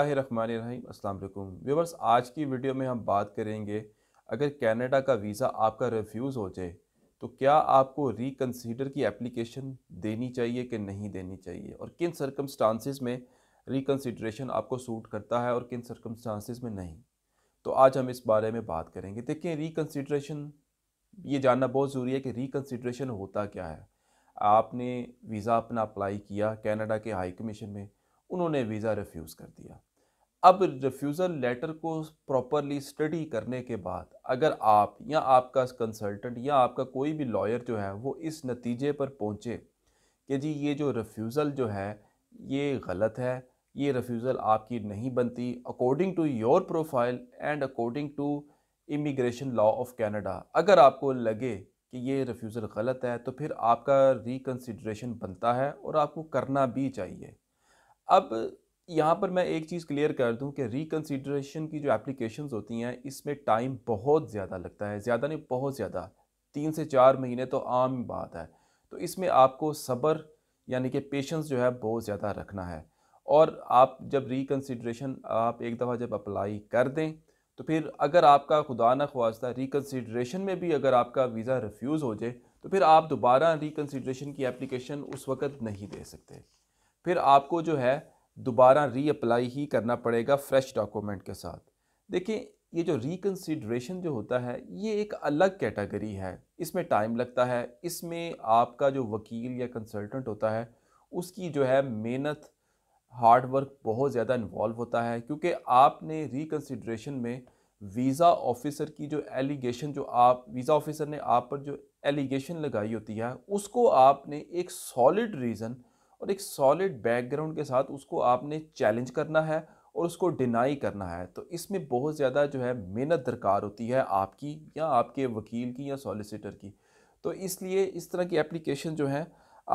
अस्सलाम वालेकुम व्यूवर्स आज की वीडियो में हम बात करेंगे अगर कनाडा का वीज़ा आपका रिफ्यूज़ हो जाए तो क्या आपको रिकनसीडर की एप्लीकेशन देनी चाहिए कि नहीं देनी चाहिए और किन सरकमस्टांसिस में रिकन्सिड्रेशन आपको सूट करता है और किन सरकमस्टांसिस में नहीं तो आज हम इस बारे में बात करेंगे देखें रिकन्सिड्रेशन ये जानना बहुत ज़रूरी है कि रिकन्सिड्रेशन होता क्या है आपने वीज़ा अपना अप्लाई किया कनाडा के हाई कमीशन में उन्होंने वीज़ा रिफ्यूज़ कर दिया अब रिफ्यूज़ल लेटर को प्रॉपरली स्टडी करने के बाद अगर आप या आपका कंसल्टेंट या आपका कोई भी लॉयर जो है वो इस नतीजे पर पहुँचे कि जी ये जो रिफ्यूज़ल जो है ये गलत है ये रिफ्यूज़ल आपकी नहीं बनती according to your profile and according to immigration law of Canada अगर आपको लगे कि ये रिफ्यूज़ल गलत है तो फिर आपका रिकन्सिड्रेशन बनता है और आपको करना भी चाहिए अब यहाँ पर मैं एक चीज़ क्लियर कर दूँ कि रिकन्सिड्रेशन की जो एप्लीकेशन होती हैं इसमें टाइम बहुत ज़्यादा लगता है ज़्यादा नहीं बहुत ज़्यादा तीन से चार महीने तो आम बात है तो इसमें आपको सब्र यानी कि पेशेंस जो है बहुत ज़्यादा रखना है और आप जब रिकन्सिड्रेशन आप एक दफ़ा जब अप्लाई कर दें तो फिर अगर आपका खुदा न खास्ता रिकन्सिड्रेशन में भी अगर आपका वीज़ा रिफ्यूज़ हो जाए तो फिर आप दोबारा रिकन्सिड्रेशन की एप्लीकेशन उस वक़्त नहीं दे सकते फिर आपको जो है दोबारा रीअप्लाई ही करना पड़ेगा फ्रेश डॉक्यूमेंट के साथ देखिए ये जो रिकन्सिड्रेशन जो होता है ये एक अलग कैटेगरी है इसमें टाइम लगता है इसमें आपका जो वकील या कंसल्टेंट होता है उसकी जो है मेहनत हार्ड वर्क बहुत ज़्यादा इन्वॉल्व होता है क्योंकि आपने रिकन्सिड्रेशन में वीज़ा ऑफिसर की जो एलिगेशन जो आप वीज़ा ऑफिसर ने आप पर जो एलिगेशन लगाई होती है उसको आपने एक सॉलिड रीज़न और एक सॉलिड बैकग्राउंड के साथ उसको आपने चैलेंज करना है और उसको डिनाई करना है तो इसमें बहुत ज़्यादा जो है मेहनत दरकार होती है आपकी या आपके वकील की या सॉलिसिटर की तो इसलिए इस तरह की एप्लीकेशन जो है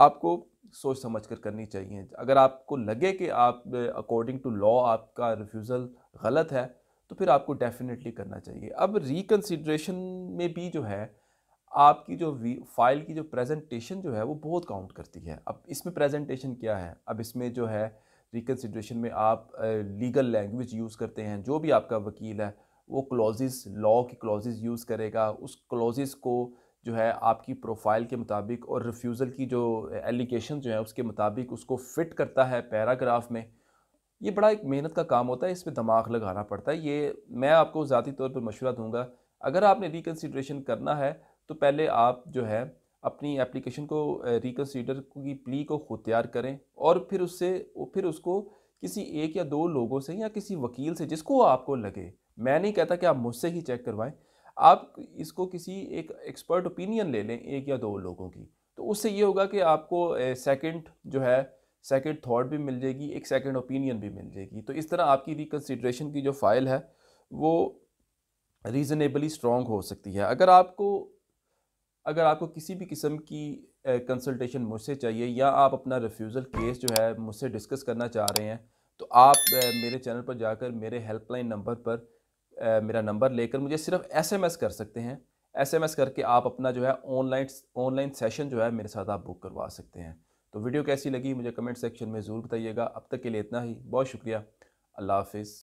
आपको सोच समझ कर करनी चाहिए अगर आपको लगे कि आप अकॉर्डिंग टू लॉ आपका रिफ्यूज़ल गलत है तो फिर आपको डेफिनेटली करना चाहिए अब रिकन्सिड्रेशन में भी जो है आपकी जो फाइल की जो प्रेजेंटेशन जो है वो बहुत काउंट करती है अब इसमें प्रेजेंटेशन क्या है अब इसमें जो है रिकन्सिड्रेशन में आप लीगल लैंग्वेज यूज़ करते हैं जो भी आपका वकील है वो क्लॉजेज़ लॉ की क्लॉजेज़ यूज़ करेगा उस क्लॉज़ को जो है आपकी प्रोफाइल के मुताबिक और रिफ्यूज़ल की जो एलिगेशन जो है उसके मुताबिक उसको फिट करता है पैराग्राफ में ये बड़ा एक मेहनत का काम होता है इसमें दिमाग लगाना पड़ता है ये मैं आपको ज़ाती तौर पर मशवरा दूँगा अगर आपने रिकन्सिड्रेशन करना है तो पहले आप जो है अपनी एप्लीकेशन को रिकन्सीडर की प्ली को खुद तैयार करें और फिर उससे फिर उसको किसी एक या दो लोगों से या किसी वकील से जिसको आपको लगे मैं नहीं कहता कि आप मुझसे ही चेक करवाएं आप इसको किसी एक एक्सपर्ट ओपिनियन ले लें एक या दो लोगों की तो उससे ये होगा कि आपको सेकंड जो है सेकंड थॉट भी मिल जाएगी एक सेकंड ओपिनियन भी मिल जाएगी तो इस तरह आपकी रिकन्सिड्रेशन की जो फाइल है वो रीज़नेबली स्ट्रॉन्ग हो सकती है अगर आपको अगर आपको किसी भी किस्म की कंसल्टेशन मुझसे चाहिए या आप अपना रिफ्यूज़ल केस जो है मुझसे डिस्कस करना चाह रहे हैं तो आप मेरे चैनल पर जाकर मेरे हेल्पलाइन नंबर पर मेरा नंबर लेकर मुझे सिर्फ एसएमएस कर सकते हैं एसएमएस करके आप अपना जो है ऑनलाइन ऑनलाइन सेशन जो है मेरे साथ आप बुक करवा सकते हैं तो वीडियो कैसी लगी मुझे कमेंट सेक्शन में ज़रूर बताइएगा अब तक के लिए इतना ही बहुत शुक्रिया अल्लाह हाफिज़